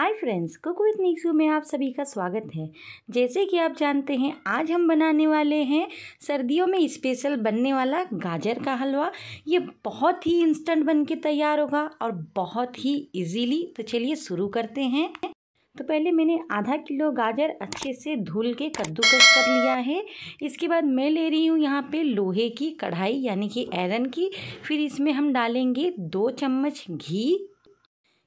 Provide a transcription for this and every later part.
hi friends cook with निक्सू में आप सभी का स्वागत है जैसे कि आप जानते हैं आज हम बनाने वाले हैं सर्दियों में स्पेशल बनने वाला गाजर का हलवा ये बहुत ही इंस्टेंट बन के तैयार होगा और बहुत ही इजीली तो चलिए शुरू करते हैं तो पहले मैंने आधा किलो गाजर अच्छे से धुल के कद्दूकस कर लिया है इसके बाद मैं ले रही हूँ यहाँ पे लोहे की कढ़ाई यानी कि आयरन की फिर इसमें हम डालेंगे दो चम्मच घी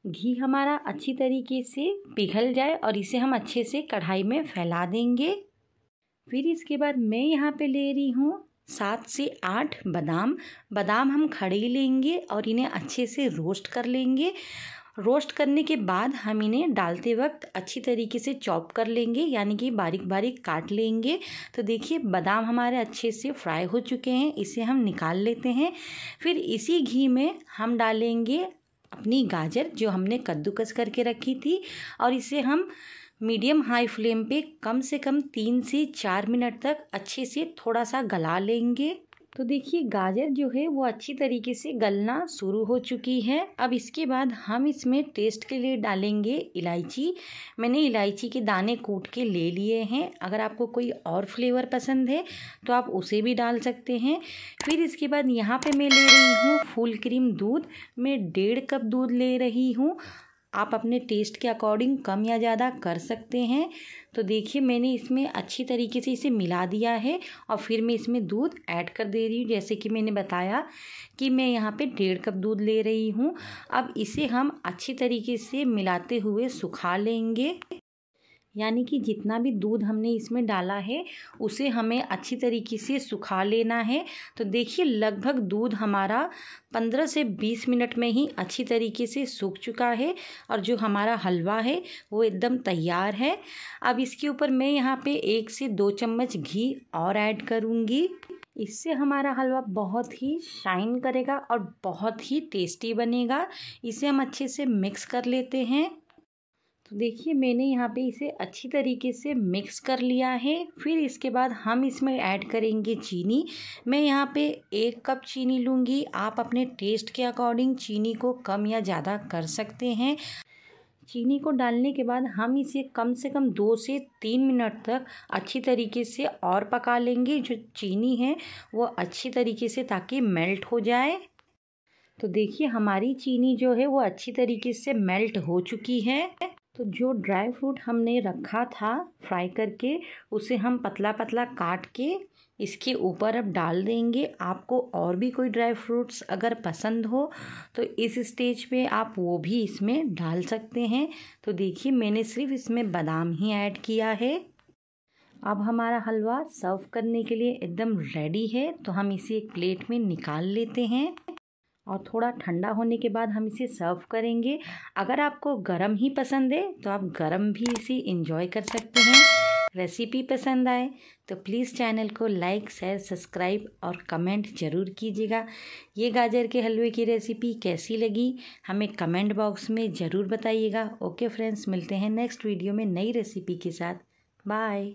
घी हमारा अच्छी तरीके से पिघल जाए और इसे हम अच्छे से कढ़ाई में फैला देंगे फिर इसके बाद मैं यहाँ पे ले रही हूँ सात से आठ बादाम बादाम हम खड़े लेंगे और इन्हें अच्छे से रोस्ट कर लेंगे रोस्ट करने के बाद हम इन्हें डालते वक्त अच्छी तरीके से चॉप कर लेंगे यानी कि बारीक बारीक काट लेंगे तो देखिए बादाम हमारे अच्छे से फ्राई हो चुके हैं इसे हम निकाल लेते हैं फिर इसी घी में हम डालेंगे अपनी गाजर जो हमने कद्दूकस करके रखी थी और इसे हम मीडियम हाई फ्लेम पे कम से कम तीन से चार मिनट तक अच्छे से थोड़ा सा गला लेंगे तो देखिए गाजर जो है वो अच्छी तरीके से गलना शुरू हो चुकी है अब इसके बाद हम इसमें टेस्ट के लिए डालेंगे इलायची मैंने इलायची के दाने कूट के ले लिए हैं अगर आपको कोई और फ्लेवर पसंद है तो आप उसे भी डाल सकते हैं फिर इसके बाद यहाँ पे मैं ले रही हूँ फुल क्रीम दूध मैं डेढ़ कप दूध ले रही हूँ आप अपने टेस्ट के अकॉर्डिंग कम या ज़्यादा कर सकते हैं तो देखिए मैंने इसमें अच्छी तरीके से इसे मिला दिया है और फिर मैं इसमें दूध ऐड कर दे रही हूँ जैसे कि मैंने बताया कि मैं यहाँ पे डेढ़ कप दूध ले रही हूँ अब इसे हम अच्छी तरीके से मिलाते हुए सुखा लेंगे यानी कि जितना भी दूध हमने इसमें डाला है उसे हमें अच्छी तरीके से सुखा लेना है तो देखिए लगभग दूध हमारा 15 से 20 मिनट में ही अच्छी तरीके से सूख चुका है और जो हमारा हलवा है वो एकदम तैयार है अब इसके ऊपर मैं यहाँ पे एक से दो चम्मच घी और ऐड करूँगी इससे हमारा हलवा बहुत ही शाइन करेगा और बहुत ही टेस्टी बनेगा इसे हम अच्छे से मिक्स कर लेते हैं तो देखिए मैंने यहाँ पे इसे अच्छी तरीके से मिक्स कर लिया है फिर इसके बाद हम इसमें ऐड करेंगे चीनी मैं यहाँ पे एक कप चीनी लूँगी आप अपने टेस्ट के अकॉर्डिंग चीनी को कम या ज़्यादा कर सकते हैं चीनी को डालने के बाद हम इसे कम से कम दो से तीन मिनट तक अच्छी तरीके से और पका लेंगे जो चीनी है वो अच्छी तरीके से ताकि मेल्ट हो जाए तो देखिए हमारी चीनी जो है वो अच्छी तरीके से मेल्ट हो चुकी है तो जो ड्राई फ्रूट हमने रखा था फ्राई करके उसे हम पतला पतला काट के इसके ऊपर अब डाल देंगे आपको और भी कोई ड्राई फ्रूट्स अगर पसंद हो तो इस स्टेज पे आप वो भी इसमें डाल सकते हैं तो देखिए मैंने सिर्फ इसमें बादाम ही ऐड किया है अब हमारा हलवा सर्व करने के लिए एकदम रेडी है तो हम इसे एक प्लेट में निकाल लेते हैं और थोड़ा ठंडा होने के बाद हम इसे सर्व करेंगे अगर आपको गर्म ही पसंद है तो आप गर्म भी इसे इंजॉय कर सकते हैं रेसिपी पसंद आए तो प्लीज़ चैनल को लाइक शेयर सब्सक्राइब और कमेंट ज़रूर कीजिएगा ये गाजर के हलवे की रेसिपी कैसी लगी हमें कमेंट बॉक्स में ज़रूर बताइएगा ओके फ्रेंड्स मिलते हैं नेक्स्ट वीडियो में नई रेसिपी के साथ बाय